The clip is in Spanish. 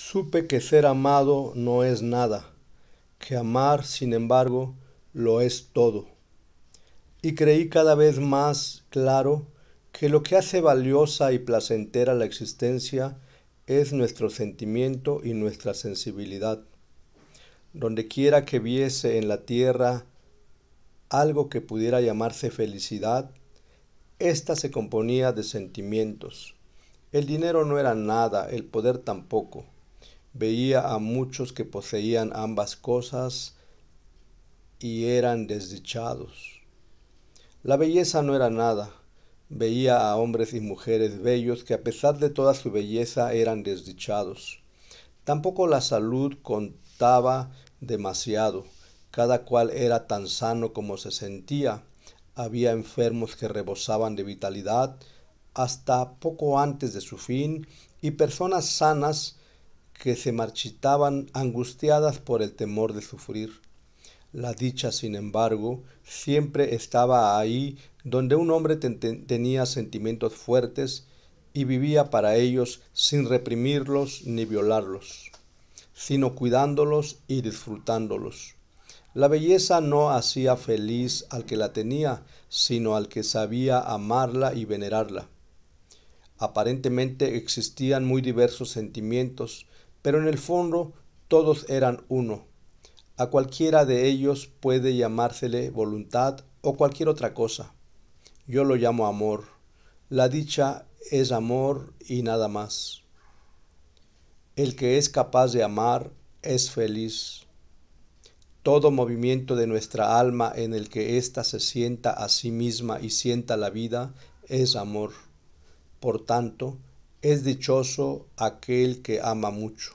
supe que ser amado no es nada, que amar, sin embargo, lo es todo. Y creí cada vez más claro que lo que hace valiosa y placentera la existencia es nuestro sentimiento y nuestra sensibilidad. Dondequiera que viese en la tierra algo que pudiera llamarse felicidad, ésta se componía de sentimientos. El dinero no era nada, el poder tampoco Veía a muchos que poseían ambas cosas y eran desdichados. La belleza no era nada. Veía a hombres y mujeres bellos que a pesar de toda su belleza eran desdichados. Tampoco la salud contaba demasiado. Cada cual era tan sano como se sentía. Había enfermos que rebosaban de vitalidad hasta poco antes de su fin y personas sanas que se marchitaban angustiadas por el temor de sufrir. La dicha, sin embargo, siempre estaba ahí donde un hombre tenía sentimientos fuertes y vivía para ellos sin reprimirlos ni violarlos, sino cuidándolos y disfrutándolos. La belleza no hacía feliz al que la tenía, sino al que sabía amarla y venerarla. Aparentemente existían muy diversos sentimientos, pero en el fondo todos eran uno. A cualquiera de ellos puede llamársele voluntad o cualquier otra cosa. Yo lo llamo amor. La dicha es amor y nada más. El que es capaz de amar es feliz. Todo movimiento de nuestra alma en el que ésta se sienta a sí misma y sienta la vida es amor. Por tanto, es dichoso aquel que ama mucho.